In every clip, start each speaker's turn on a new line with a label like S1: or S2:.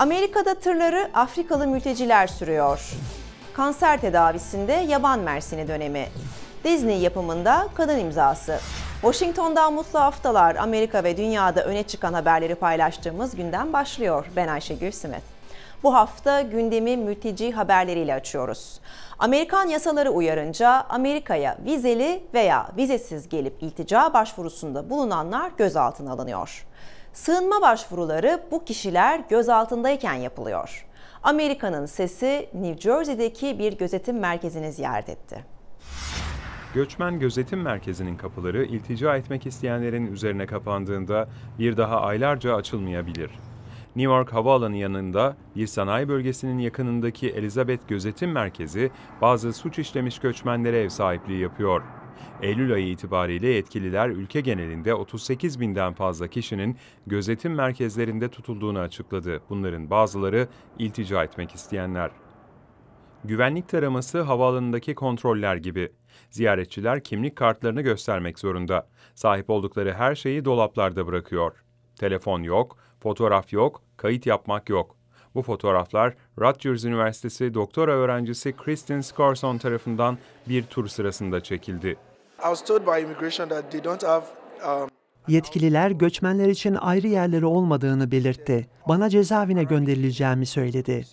S1: Amerika'da tırları Afrikalı mülteciler sürüyor. Kanser tedavisinde yaban mersini dönemi. Disney yapımında kadın imzası. Washington'dan mutlu haftalar Amerika ve dünyada öne çıkan haberleri paylaştığımız günden başlıyor. Ben Ayşegül Simet. Bu hafta gündemi mülteci haberleriyle açıyoruz. Amerikan yasaları uyarınca Amerika'ya vizeli veya vizesiz gelip iltica başvurusunda bulunanlar gözaltına alınıyor. Sığınma başvuruları bu kişiler gözaltındayken yapılıyor. Amerika'nın sesi New Jersey'deki bir gözetim merkezini ziyaret etti.
S2: Göçmen Gözetim Merkezi'nin kapıları iltica etmek isteyenlerin üzerine kapandığında bir daha aylarca açılmayabilir. New York Havaalanı yanında bir sanayi bölgesinin yakınındaki Elizabeth Gözetim Merkezi bazı suç işlemiş göçmenlere ev sahipliği yapıyor. Eylül ayı itibariyle yetkililer ülke genelinde 38 binden fazla kişinin gözetim merkezlerinde tutulduğunu açıkladı. Bunların bazıları iltica etmek isteyenler. Güvenlik taraması havaalanındaki kontroller gibi. Ziyaretçiler kimlik kartlarını göstermek zorunda. Sahip oldukları her şeyi dolaplarda bırakıyor. Telefon yok, fotoğraf yok, kayıt yapmak yok. Bu fotoğraflar Rutgers Üniversitesi doktora öğrencisi Kristen Scarson tarafından bir tur sırasında
S3: çekildi.
S4: Yetkililer göçmenler için ayrı yerleri olmadığını belirtti. Bana cezaevine gönderileceğimi söyledi.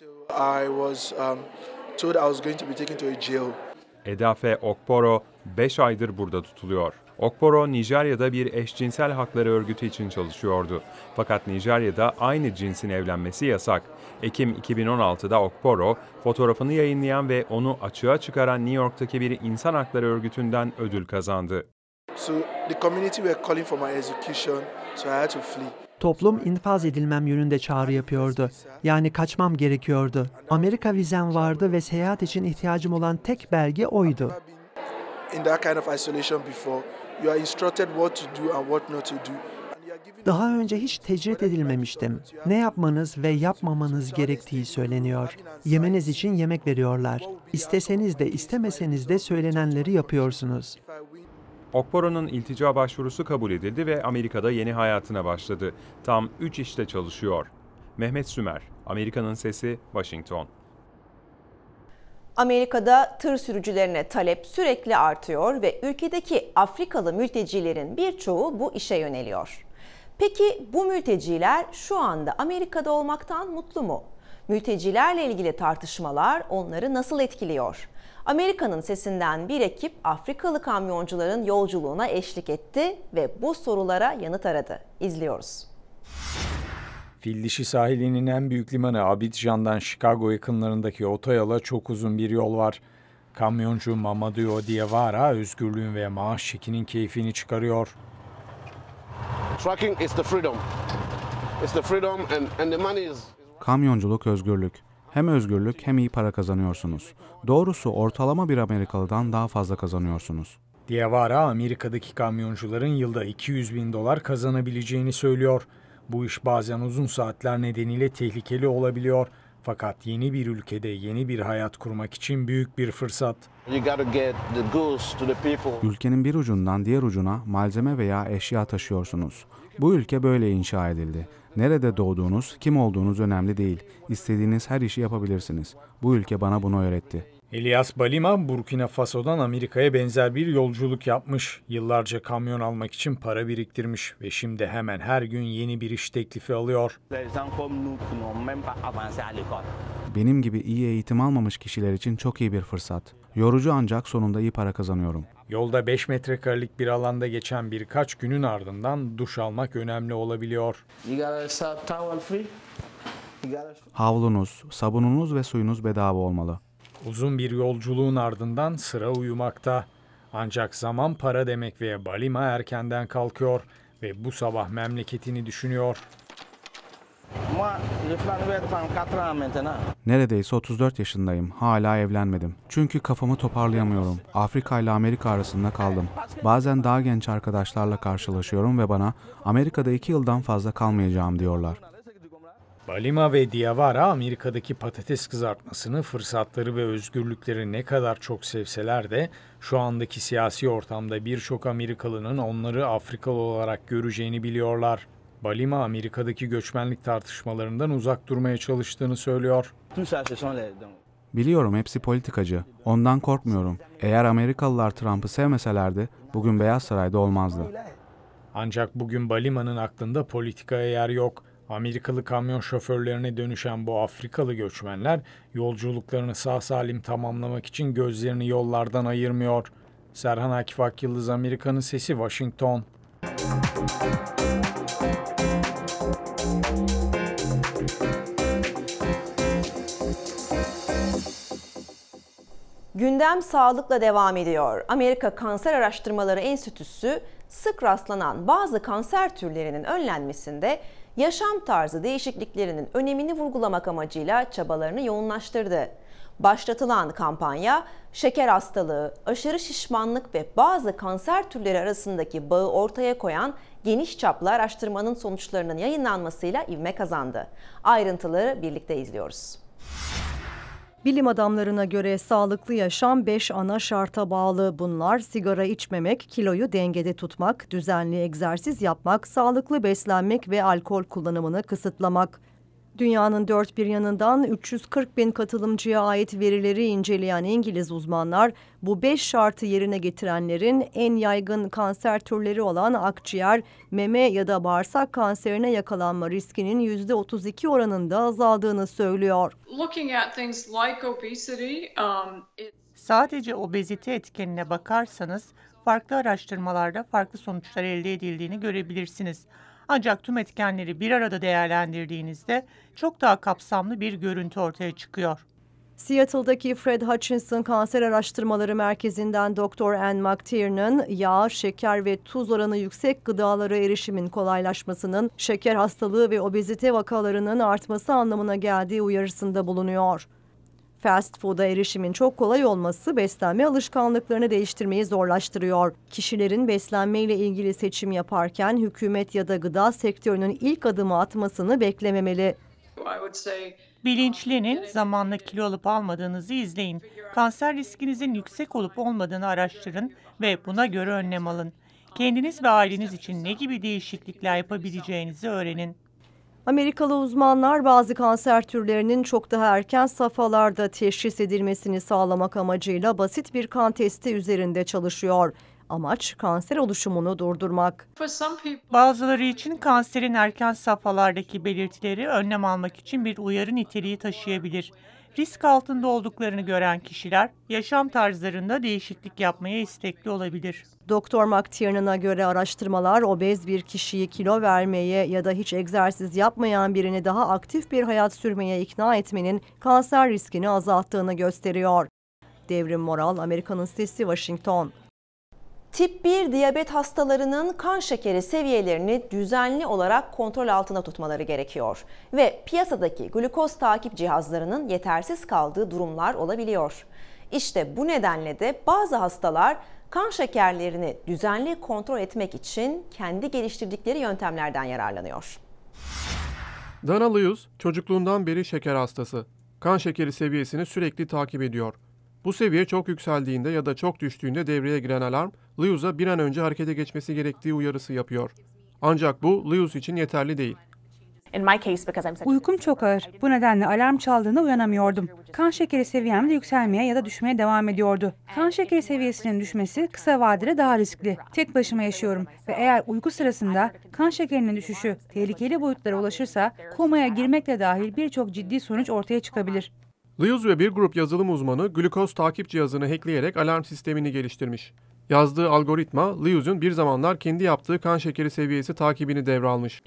S3: Edafe
S2: Okporo 5 aydır burada tutuluyor. Okporo, Nijerya'da bir eşcinsel hakları örgütü için çalışıyordu. Fakat Nijerya'da aynı cinsin evlenmesi yasak. Ekim 2016'da Okporo, fotoğrafını yayınlayan ve onu açığa çıkaran New York'taki bir insan hakları örgütünden ödül kazandı.
S3: So the community were calling for my execution, so I had to flee.
S4: Toplum infaz edilmem yönünde çağrı yapıyordu. Yani kaçmam gerekiyordu. Amerika vizem vardı ve seyahat için ihtiyacım olan tek belge oydu.
S3: You are instructed what to do and what not to do.
S4: Daha önce hiç tecrit edilmemiştim. Ne yapmanız ve yapmamanız gerektiği söyleniyor. Yemeniz için yemek veriyorlar. İsteseniz de istemeseniz de söylenenleri
S2: yapıyorsunuz. Okporo'nun iltica başvurusu kabul edildi ve Amerika'da yeni hayatına başladı. Tam 3 işte çalışıyor. Mehmet Sümer, Amerika'nın Sesi, Washington.
S1: Amerika'da tır sürücülerine talep sürekli artıyor ve ülkedeki Afrikalı mültecilerin birçoğu bu işe yöneliyor. Peki bu mülteciler şu anda Amerika'da olmaktan mutlu mu? Mültecilerle ilgili tartışmalar onları nasıl etkiliyor? Amerika'nın sesinden bir ekip Afrikalı kamyoncuların yolculuğuna eşlik etti ve bu sorulara yanıt aradı. İzliyoruz.
S5: Fil sahilinin en büyük limanı Abidjan'dan Chicago yakınlarındaki otoyola çok uzun bir yol var. Kamyoncu Mamadou Diawara özgürlüğün ve maaş çekinin keyfini çıkarıyor. Trucking
S6: is the freedom. It's the freedom and, and the money is...
S5: Kamyonculuk özgürlük.
S7: Hem özgürlük hem iyi para kazanıyorsunuz. Doğrusu ortalama bir Amerikalıdan daha fazla kazanıyorsunuz.
S5: Diawara Amerika'daki kamyoncuların yılda 200 bin dolar kazanabileceğini söylüyor. Bu iş bazen uzun saatler nedeniyle tehlikeli olabiliyor. Fakat yeni bir ülkede yeni bir hayat kurmak için büyük bir fırsat.
S7: Ülkenin bir ucundan diğer ucuna malzeme veya eşya taşıyorsunuz. Bu ülke böyle inşa edildi. Nerede doğduğunuz, kim olduğunuz önemli değil. İstediğiniz her işi yapabilirsiniz. Bu ülke bana bunu öğretti.
S5: Elias Balima, Burkina Faso'dan Amerika'ya benzer bir yolculuk yapmış. Yıllarca kamyon almak için para biriktirmiş ve şimdi hemen her gün yeni bir iş teklifi alıyor.
S7: Benim gibi iyi eğitim almamış kişiler için çok iyi bir fırsat. Yorucu ancak sonunda iyi para kazanıyorum.
S5: Yolda 5 metrekarelik bir alanda geçen birkaç günün ardından duş almak önemli olabiliyor.
S7: Havlunuz, sabununuz ve suyunuz bedava olmalı.
S5: Uzun bir yolculuğun ardından sıra uyumakta. Ancak zaman para demek ve Balima erkenden kalkıyor ve bu sabah memleketini düşünüyor.
S7: Neredeyse 34 yaşındayım. Hala evlenmedim. Çünkü kafamı toparlayamıyorum. Afrika ile Amerika arasında kaldım. Bazen daha genç arkadaşlarla karşılaşıyorum ve bana Amerika'da 2 yıldan fazla kalmayacağım diyorlar.
S5: Balima ve Diavara Amerika'daki patates kızartmasını, fırsatları ve özgürlükleri ne kadar çok sevseler de şu andaki siyasi ortamda birçok Amerikalının onları Afrikalı olarak göreceğini biliyorlar. Balima Amerika'daki göçmenlik tartışmalarından uzak durmaya çalıştığını söylüyor.
S7: Biliyorum hepsi politikacı. Ondan korkmuyorum. Eğer Amerikalılar Trump'ı sevmeselerdi bugün Beyaz Saray'da olmazdı.
S5: Ancak bugün Balima'nın aklında politikaya yer yok. Amerikalı kamyon şoförlerine dönüşen bu Afrikalı göçmenler yolculuklarını sağ salim tamamlamak için gözlerini yollardan ayırmıyor. Serhan Akif Akyıldız Amerika'nın Sesi Washington.
S1: Gündem sağlıkla devam ediyor. Amerika Kanser Araştırmaları Enstitüsü sık rastlanan bazı kanser türlerinin önlenmesinde yaşam tarzı değişikliklerinin önemini vurgulamak amacıyla çabalarını yoğunlaştırdı. Başlatılan kampanya şeker hastalığı, aşırı şişmanlık ve bazı kanser türleri arasındaki bağı ortaya koyan geniş çaplı araştırmanın sonuçlarının yayınlanmasıyla ivme kazandı. Ayrıntıları birlikte izliyoruz.
S8: Bilim adamlarına göre sağlıklı yaşam beş ana şarta bağlı. Bunlar sigara içmemek, kiloyu dengede tutmak, düzenli egzersiz yapmak, sağlıklı beslenmek ve alkol kullanımını kısıtlamak. Dünyanın dört bir yanından 340 bin katılımcıya ait verileri inceleyen İngiliz uzmanlar bu beş şartı yerine getirenlerin en yaygın kanser türleri olan akciğer, meme ya da bağırsak kanserine yakalanma riskinin yüzde %32 oranında azaldığını söylüyor. Um,
S4: Sadece obezite etkenine bakarsanız farklı araştırmalarda farklı sonuçlar elde edildiğini görebilirsiniz. Ancak tüm etkenleri bir arada değerlendirdiğinizde çok daha kapsamlı bir görüntü ortaya çıkıyor.
S8: Seattle'daki Fred Hutchinson Kanser Araştırmaları Merkezi'nden Dr. Anne McTiernan, yağ, şeker ve tuz oranı yüksek gıdalara erişimin kolaylaşmasının şeker hastalığı ve obezite vakalarının artması anlamına geldiği uyarısında bulunuyor. Fast food'a erişimin çok kolay olması beslenme alışkanlıklarını değiştirmeyi zorlaştırıyor. Kişilerin beslenmeyle ilgili seçim yaparken hükümet ya da gıda sektörünün ilk adımı atmasını beklememeli.
S4: Bilinçlenin zamanla kilo alıp almadığınızı izleyin. Kanser riskinizin yüksek olup olmadığını araştırın ve buna göre önlem alın. Kendiniz ve aileniz için ne gibi değişiklikler yapabileceğinizi öğrenin.
S8: Amerikalı uzmanlar bazı kanser türlerinin çok daha erken safhalarda teşhis edilmesini sağlamak amacıyla basit bir kan testi üzerinde çalışıyor. Amaç kanser oluşumunu durdurmak.
S4: Bazıları için kanserin erken safhalardaki belirtileri önlem almak için bir uyarı niteliği taşıyabilir risk altında olduklarını gören kişiler yaşam tarzlarında değişiklik yapmaya istekli olabilir.
S8: Doktor McTiernan'a göre araştırmalar obez bir kişiyi kilo vermeye ya da hiç egzersiz yapmayan birini daha aktif bir hayat sürmeye ikna etmenin kanser riskini azalttığını gösteriyor. Devrim Moral, Amerika'nın Sesi, Washington. Tip 1 diyabet hastalarının kan şekeri seviyelerini düzenli
S1: olarak kontrol altına tutmaları gerekiyor ve piyasadaki glukoz takip cihazlarının yetersiz kaldığı durumlar olabiliyor. İşte bu nedenle de bazı hastalar kan şekerlerini düzenli kontrol etmek için kendi geliştirdikleri yöntemlerden yararlanıyor.
S3: Dana Lewis çocukluğundan beri şeker hastası. Kan şekeri seviyesini sürekli takip ediyor. Bu seviye çok yükseldiğinde ya da çok düştüğünde devreye giren alarm, Liuz'a bir an önce harekete geçmesi gerektiği uyarısı yapıyor. Ancak bu Liuz için yeterli değil.
S9: Uykum çok ağır. Bu nedenle alarm çaldığında uyanamıyordum. Kan şekeri seviyem de yükselmeye ya da düşmeye devam ediyordu. Kan şekeri seviyesinin düşmesi kısa vadede daha riskli. Tek başıma yaşıyorum ve eğer uyku sırasında kan şekerinin düşüşü tehlikeli boyutlara ulaşırsa komaya girmekle dahil birçok ciddi sonuç ortaya çıkabilir.
S3: Liuz ve bir grup yazılım uzmanı glikoz takip cihazını hackleyerek alarm sistemini geliştirmiş. Yazdığı algoritma, Liuz'un bir zamanlar kendi yaptığı kan şekeri seviyesi takibini devralmış.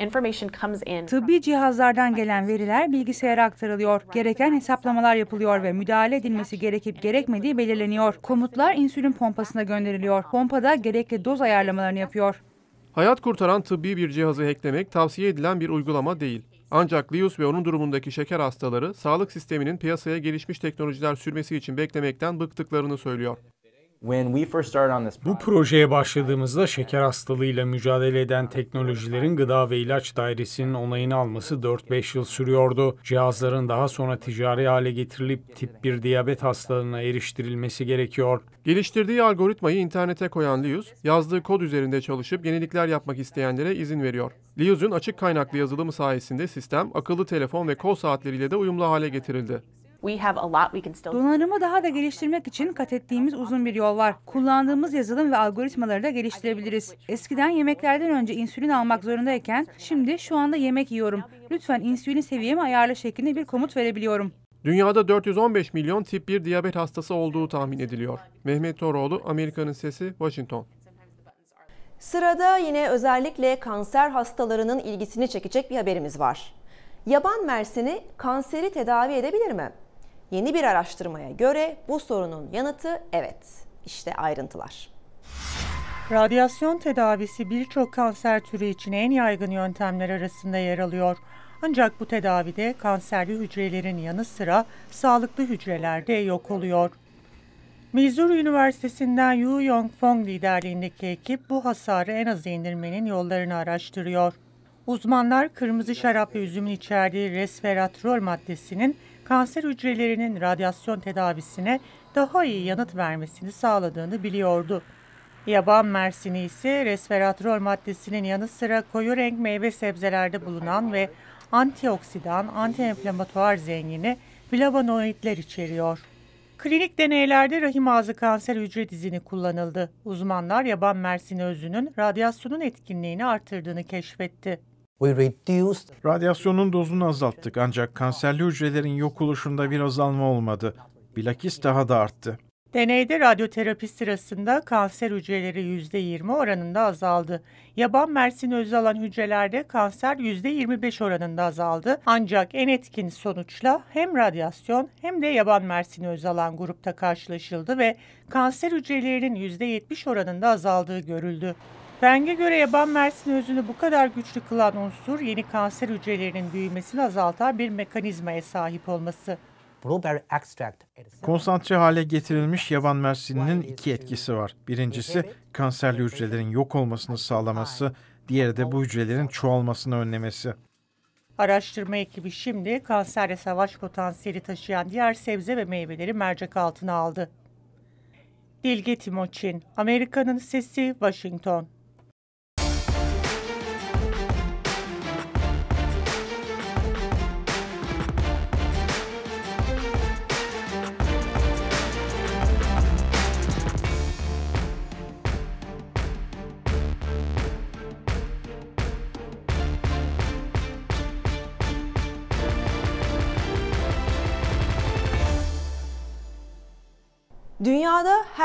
S9: Tıbbi cihazlardan gelen veriler bilgisayara aktarılıyor. Gereken hesaplamalar yapılıyor ve müdahale edilmesi gerekip gerekmediği belirleniyor. Komutlar insülin pompasına gönderiliyor. Pompada gerekli doz ayarlamalarını yapıyor.
S3: Hayat kurtaran tıbbi bir cihazı hacklemek tavsiye edilen bir uygulama değil. Ancak Lius ve onun durumundaki şeker hastaları sağlık sisteminin piyasaya gelişmiş teknolojiler sürmesi için beklemekten bıktıklarını söylüyor.
S5: Bu projeye başladığımızda şeker hastalığıyla mücadele eden teknolojilerin Gıda ve ilaç Dairesi'nin onayını alması 4-5 yıl sürüyordu. Cihazların daha sonra ticari hale
S3: getirilip tip 1 diyabet hastalığına eriştirilmesi gerekiyor. Geliştirdiği algoritmayı internete koyan Lius, yazdığı kod üzerinde çalışıp yenilikler yapmak isteyenlere izin veriyor. Lius'un açık kaynaklı yazılımı sayesinde sistem akıllı telefon ve kol saatleriyle de uyumlu hale getirildi.
S4: Donanımı
S9: daha da geliştirmek için kat ettiğimiz uzun bir yol var. Kullandığımız yazılım ve algoritmaları da geliştirebiliriz. Eskiden yemeklerden önce insülin almak zorundayken şimdi şu anda yemek yiyorum. Lütfen insülin seviyemi ayarla şeklinde bir komut verebiliyorum.
S3: Dünyada 415 milyon tip 1 diyabet hastası olduğu tahmin ediliyor. Mehmet Toroğlu, Amerika'nın Sesi, Washington.
S1: Sırada yine özellikle kanser hastalarının ilgisini çekecek bir haberimiz var. Yaban mersini kanseri tedavi edebilir mi? Yeni bir araştırmaya göre bu sorunun yanıtı evet. İşte ayrıntılar.
S4: Radyasyon tedavisi birçok kanser türü için en yaygın yöntemler arasında yer alıyor. Ancak bu tedavide kanserli hücrelerin yanı sıra sağlıklı hücreler de yok oluyor. Missouri Üniversitesi'nden Yu Yong Fong liderliğindeki ekip bu hasarı en az indirmenin yollarını araştırıyor. Uzmanlar kırmızı şarap ve üzümün içerdiği resveratrol maddesinin kanser hücrelerinin radyasyon tedavisine daha iyi yanıt vermesini sağladığını biliyordu. Yaban mersini ise resveratrol maddesinin yanı sıra koyu renk meyve sebzelerde bulunan ve antioksidan, antiinflamatuar zengini flavonoidler içeriyor. Klinik deneylerde rahim ağzı kanser hücre dizini kullanıldı. Uzmanlar yaban mersini özünün radyasyonun etkinliğini artırdığını keşfetti.
S6: Radyasyonun dozunu azalttık ancak kanserli hücrelerin yok oluşunda bir azalma olmadı. Bilakis daha da arttı.
S4: Deneyde radyoterapi sırasında kanser hücreleri %20 oranında azaldı. Yaban mersini özü alan hücrelerde kanser %25 oranında azaldı. Ancak en etkin sonuçla hem radyasyon hem de yaban mersini özü alan grupta karşılaşıldı ve kanser hücrelerinin %70 oranında azaldığı görüldü. Renge göre yaban mersini özünü bu kadar güçlü kılan unsur yeni kanser hücrelerinin büyümesini azaltan bir mekanizmaya sahip olması.
S6: Konsantre hale getirilmiş yaban mersininin iki etkisi var. Birincisi kanserli hücrelerin yok olmasını sağlaması, diğeri de bu hücrelerin çoğalmasını önlemesi.
S4: Araştırma ekibi şimdi kanserle savaş potansiyeli taşıyan diğer sebze ve meyveleri mercek altına aldı. Dilge Timoçin, Amerika'nın Sesi, Washington.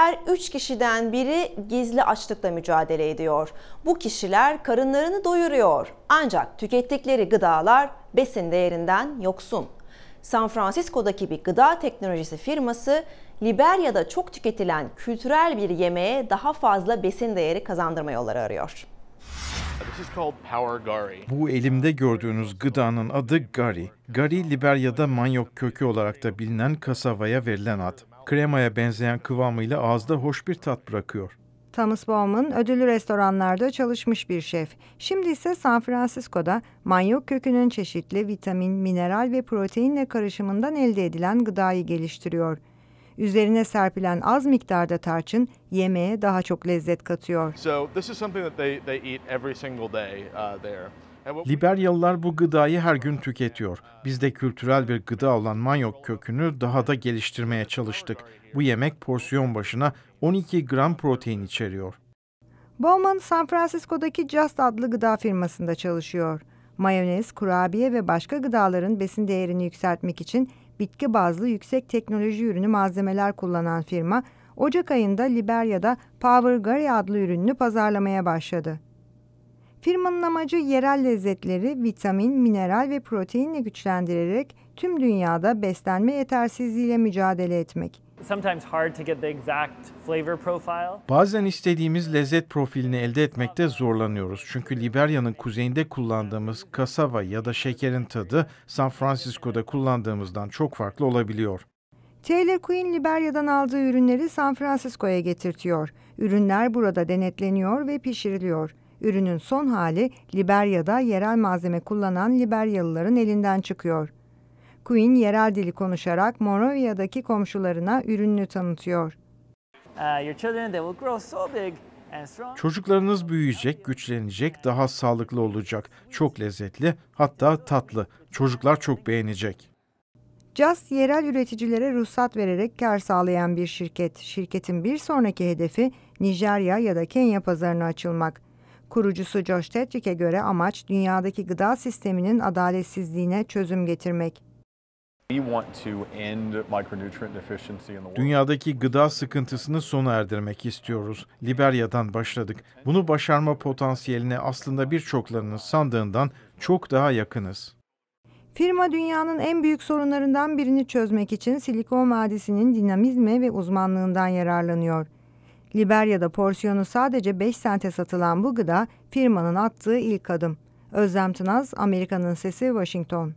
S1: her 3 kişiden biri gizli açlıkla mücadele ediyor. Bu kişiler karınlarını doyuruyor ancak tükettikleri gıdalar besin değerinden yoksun. San Francisco'daki bir gıda teknolojisi firması Liberya'da çok tüketilen kültürel bir yemeğe daha fazla besin değeri kazandırma yolları arıyor.
S6: Bu elimde gördüğünüz gıdanın adı gari. Gari Liberya'da manyok kökü olarak da bilinen kasavaya verilen ad kremaya benzeyen kıvamıyla ağızda hoş bir tat bırakıyor.
S10: Thomas Bauman ödüllü restoranlarda çalışmış bir şef. Şimdi ise San Francisco'da manyok kökünün çeşitli vitamin, mineral ve proteinle karışımından elde edilen gıdayı geliştiriyor. Üzerine serpilen az miktarda tarçın yemeğe daha çok lezzet katıyor.
S6: So this is something that they, they eat every single day uh, there. Liberyalılar bu gıdayı her gün tüketiyor. Biz de kültürel bir gıda olan manyok kökünü daha da geliştirmeye çalıştık. Bu yemek porsiyon başına 12 gram protein içeriyor.
S10: Bowman, San Francisco'daki Just adlı gıda firmasında çalışıyor. Mayonez, kurabiye ve başka gıdaların besin değerini yükseltmek için bitki bazlı yüksek teknoloji ürünü malzemeler kullanan firma, Ocak ayında Liberya'da Power Gary adlı ürününü pazarlamaya başladı. Firmanın amacı yerel lezzetleri vitamin, mineral ve proteinle güçlendirerek tüm dünyada beslenme yetersizliğiyle mücadele etmek. Bazen
S6: istediğimiz lezzet profilini elde etmekte zorlanıyoruz. Çünkü Liberya'nın kuzeyinde kullandığımız kasava ya da şekerin tadı San Francisco'da kullandığımızdan çok farklı olabiliyor.
S10: Taylor Queen Liberya'dan aldığı ürünleri San Francisco'ya getirtiyor. Ürünler burada denetleniyor ve pişiriliyor. Ürünün son hali Liberya'da yerel malzeme kullanan Liberyalıların elinden çıkıyor. Queen yerel dili konuşarak Moravia'daki komşularına ürününü tanıtıyor.
S4: Uh,
S6: Çocuklarınız büyüyecek, güçlenecek, daha sağlıklı olacak. Çok lezzetli, hatta tatlı. Çocuklar çok beğenecek.
S10: Just yerel üreticilere ruhsat vererek kar sağlayan bir şirket. Şirketin bir sonraki hedefi Nijerya ya da Kenya pazarına açılmak. Kurucusu Josh Tetrick'e göre amaç dünyadaki gıda sisteminin adaletsizliğine çözüm getirmek.
S6: Dünyadaki gıda sıkıntısını sona erdirmek istiyoruz. Liberya'dan başladık. Bunu başarma potansiyeline aslında birçoklarının sandığından çok daha yakınız.
S10: Firma dünyanın en büyük sorunlarından birini çözmek için Silikon Vadisi'nin dinamizmi ve uzmanlığından yararlanıyor. Liberya'da porsiyonu sadece 5 sente satılan bu gıda firmanın attığı ilk adım. Özlem Tınaz, Amerika'nın Sesi, Washington.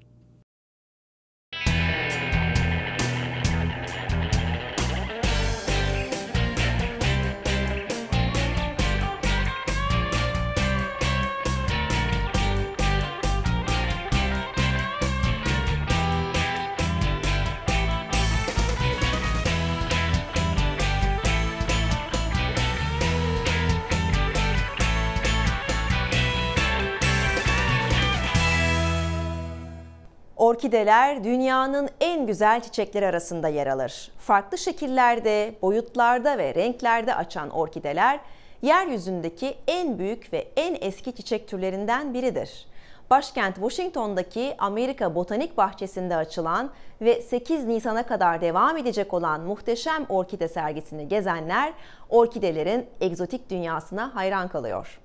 S1: Orkideler dünyanın en güzel çiçekleri arasında yer alır. Farklı şekillerde, boyutlarda ve renklerde açan orkideler yeryüzündeki en büyük ve en eski çiçek türlerinden biridir. Başkent Washington'daki Amerika Botanik Bahçesi'nde açılan ve 8 Nisan'a kadar devam edecek olan muhteşem orkide sergisini gezenler orkidelerin egzotik dünyasına hayran kalıyor.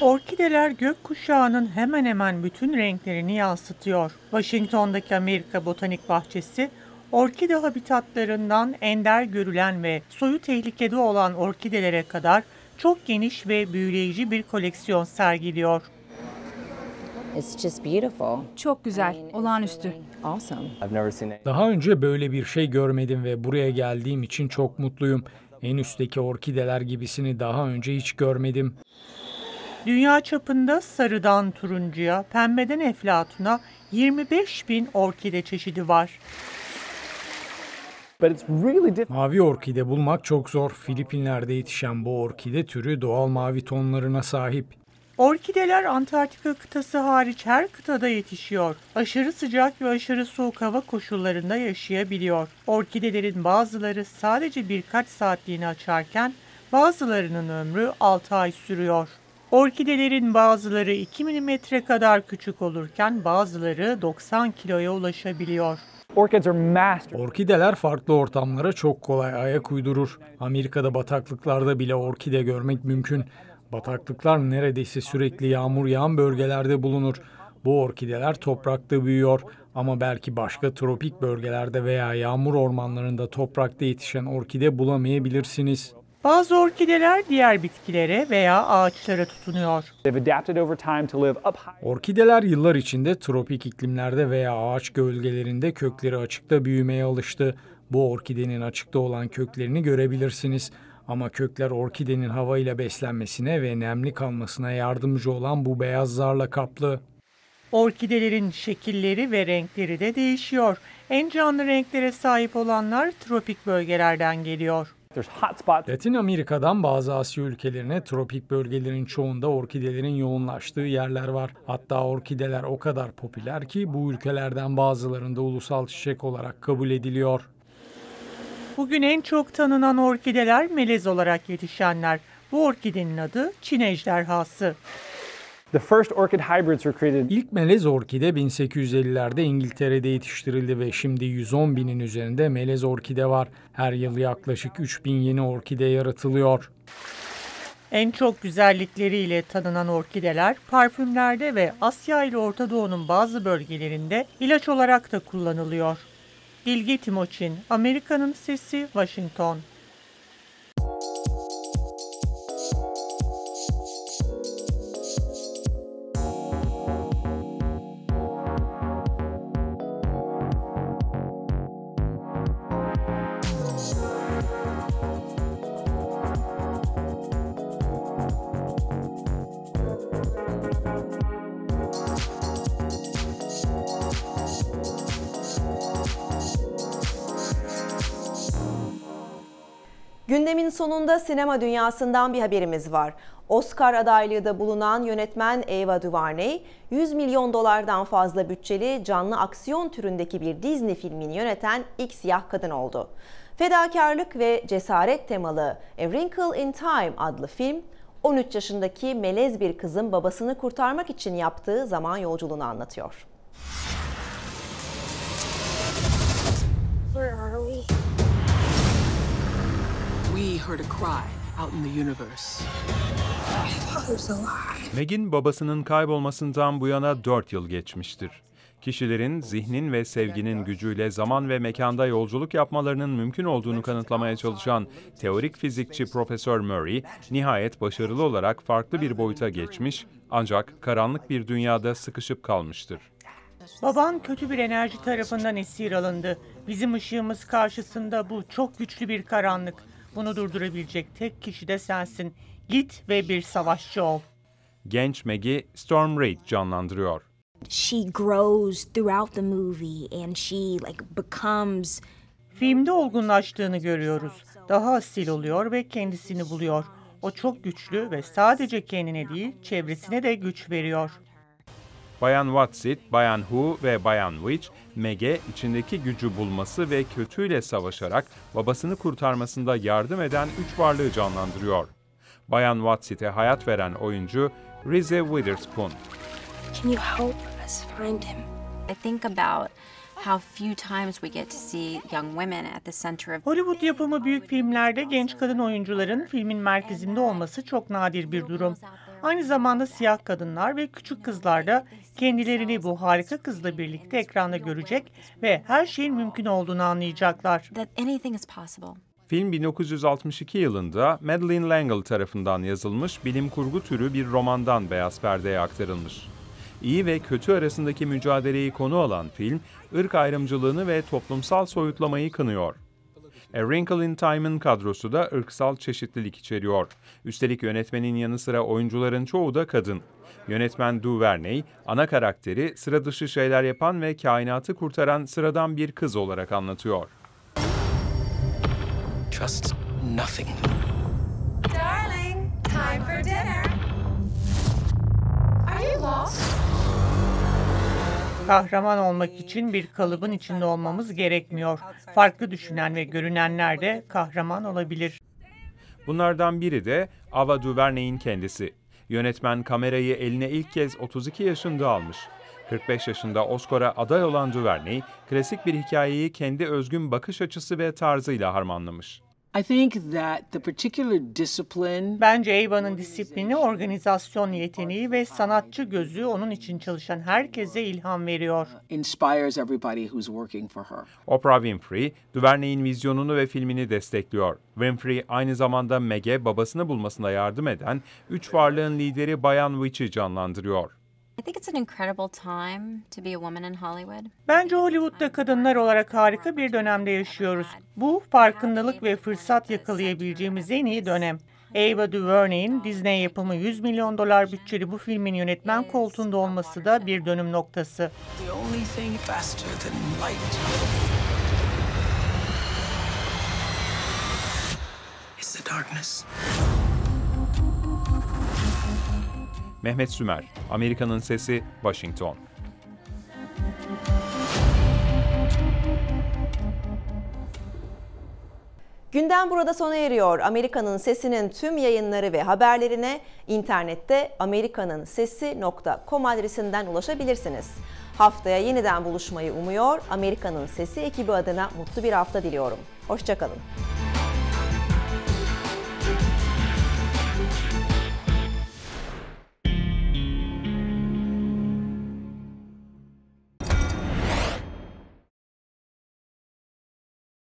S4: Orkideler gökkuşağının hemen hemen bütün renklerini yansıtıyor. Washington'daki Amerika Botanik Bahçesi, orkide habitatlarından ender görülen ve soyu tehlikede olan orkidelere kadar çok geniş ve büyüleyici bir koleksiyon sergiliyor.
S9: Çok güzel, olağanüstü.
S5: Daha önce böyle bir şey görmedim ve buraya geldiğim için çok mutluyum. En üstteki orkideler gibisini daha önce hiç görmedim. Dünya çapında sarıdan
S4: turuncuya, pembeden eflatuna 25 bin orkide çeşidi var.
S5: Mavi orkide bulmak çok zor. Filipinler'de yetişen bu orkide türü doğal mavi tonlarına sahip.
S4: Orkideler Antarktika kıtası hariç her kıtada yetişiyor. Aşırı sıcak ve aşırı soğuk hava koşullarında yaşayabiliyor. Orkidelerin bazıları sadece birkaç saatliğini açarken bazılarının ömrü 6 ay sürüyor. Orkidelerin bazıları 2 mm kadar küçük olurken bazıları 90 kiloya ulaşabiliyor.
S5: Orkideler farklı ortamlara çok kolay ayak uydurur. Amerika'da bataklıklarda bile orkide görmek mümkün. Bataklıklar neredeyse sürekli yağmur yağan bölgelerde bulunur. Bu orkideler toprakta büyüyor ama belki başka tropik bölgelerde veya yağmur ormanlarında toprakta yetişen orkide bulamayabilirsiniz.
S4: Bazı orkideler diğer bitkilere veya ağaçlara tutunuyor.
S5: Orkideler yıllar içinde tropik iklimlerde veya ağaç gölgelerinde kökleri açıkta büyümeye alıştı. Bu orkidenin açıkta olan köklerini görebilirsiniz. Ama kökler orkidenin hava ile beslenmesine ve nemli kalmasına yardımcı olan bu beyaz zarla kaplı.
S4: Orkidelerin şekilleri ve renkleri de değişiyor. En canlı renklere sahip olanlar tropik bölgelerden geliyor.
S5: Latin Amerika'dan bazı Asya ülkelerine tropik bölgelerin çoğunda orkidelerin yoğunlaştığı yerler var. Hatta orkideler o kadar popüler ki bu ülkelerden bazılarında ulusal çiçek olarak kabul ediliyor.
S4: Bugün en çok tanınan orkideler melez olarak yetişenler. Bu orkidenin adı Çin ejderhası.
S5: The first orchid hybrids were created. İlk melez orkide 1850'lerde İngiltere'de yetiştirildi ve şimdi 110 binin üzerinde melez orkide var. Her yıl yaklaşık 3 bin yeni orkide yaratılıyor.
S4: En çok güzellikleriyle
S5: tanınan orkideler
S4: parfümlerde ve Asya ile Orta Doğu'nun bazı bölgelerinde ilaç olarak da kullanılıyor. Bilge Timoçin, Amerika'nın Sesi, Washington.
S1: Gündemin sonunda sinema dünyasından bir haberimiz var. Oscar adaylığı da bulunan yönetmen Eva DuVernay, 100 milyon dolardan fazla bütçeli canlı aksiyon türündeki bir Disney filmini yöneten ilk siyah kadın oldu. Fedakarlık ve cesaret temalı A Wrinkle in Time adlı film, 13 yaşındaki melez bir kızın babasını kurtarmak için yaptığı zaman yolculuğunu anlatıyor.
S4: Where are we? we heard a cry
S2: out in the universe. Meg'in babasının kaybolmasından bu yana dört yıl geçmiştir. Kişilerin zihnin ve sevginin gücüyle zaman ve mekanda yolculuk yapmalarının mümkün olduğunu kanıtlamaya çalışan teorik fizikçi Profesör Murray, nihayet başarılı olarak farklı bir boyuta geçmiş ancak karanlık bir dünyada sıkışıp kalmıştır.
S4: Baban kötü bir enerji tarafından esir alındı. Bizim ışığımız karşısında bu çok güçlü bir karanlık. Bunu durdurabilecek tek kişi de sensin. Git ve bir savaşçı ol.
S2: Genç Maggie Storm Raid canlandırıyor.
S4: She grows throughout the movie and she like becomes Filmde olgunlaştığını görüyoruz. Daha asil oluyor ve kendisini buluyor. O çok güçlü ve sadece kendine değil, çevresine de güç veriyor.
S2: Bayan Watsit, Bayan Hu ve Bayan Witch, Meg'e içindeki gücü bulması ve kötüyle savaşarak babasını kurtarmasında yardım eden üç varlığı canlandırıyor. Bayan Watsit'e hayat veren oyuncu Reese Witherspoon.
S1: Can you help us find him? I think about how few times we
S4: get to see young women at the center of Hollywood yapımı büyük filmlerde genç kadın oyuncuların filmin merkezinde olması çok nadir bir durum. Aynı zamanda siyah kadınlar ve küçük kızlar da kendilerini bu harika kızla birlikte ekranda görecek ve her şeyin mümkün olduğunu anlayacaklar.
S2: Film 1962 yılında Madeleine L'Engle tarafından yazılmış bilim kurgu türü bir romandan beyaz perdeye aktarılmış. İyi ve kötü arasındaki mücadeleyi konu alan film, ırk ayrımcılığını ve toplumsal soyutlamayı kınıyor. A e, Wrinkle in Time'ın kadrosu da ırksal çeşitlilik içeriyor. Üstelik yönetmenin yanı sıra oyuncuların çoğu da kadın. Yönetmen Duvernay, ana karakteri sıra dışı şeyler yapan ve kainatı kurtaran sıradan bir kız olarak anlatıyor. Trust nothing.
S4: Kahraman olmak için bir kalıbın içinde olmamız gerekmiyor. Farklı düşünen ve görünenler de kahraman olabilir.
S2: Bunlardan biri de Ava DuVernay'in kendisi. Yönetmen kamerayı eline ilk kez 32 yaşında almış. 45 yaşında Oscar'a aday olan DuVernay, klasik bir hikayeyi kendi özgün bakış açısı ve tarzıyla harmanlamış.
S4: Bence Eyvan'ın disiplini, organizasyon yeteneği ve sanatçı gözü onun için çalışan herkese ilham veriyor. Uh,
S2: Oprah Winfrey, Duvernay'in vizyonunu ve filmini destekliyor. Winfrey aynı zamanda Meg'e babasını bulmasına yardım eden üç varlığın lideri Bayan Witch'i canlandırıyor.
S4: I think it's an incredible time to be a woman in Hollywood.
S2: Bence Hollywood'da kadınlar olarak
S4: harika bir dönemde yaşıyoruz. Bu farkındalık ve fırsat yakalayabileceğimiz en iyi dönem. Ava DuVernay'in Disney yapımı 100 milyon dolar bütçeli bu filmin yönetmen koltuğunda olması da bir dönüm noktası.
S2: darkness. Mehmet Sümer, Amerika'nın Sesi, Washington.
S1: Gündem burada sona eriyor. Amerika'nın Sesi'nin tüm yayınları ve haberlerine internette amerikaninsesi.com adresinden ulaşabilirsiniz. Haftaya yeniden buluşmayı umuyor, Amerika'nın Sesi ekibi adına mutlu bir hafta diliyorum. Hoşçakalın.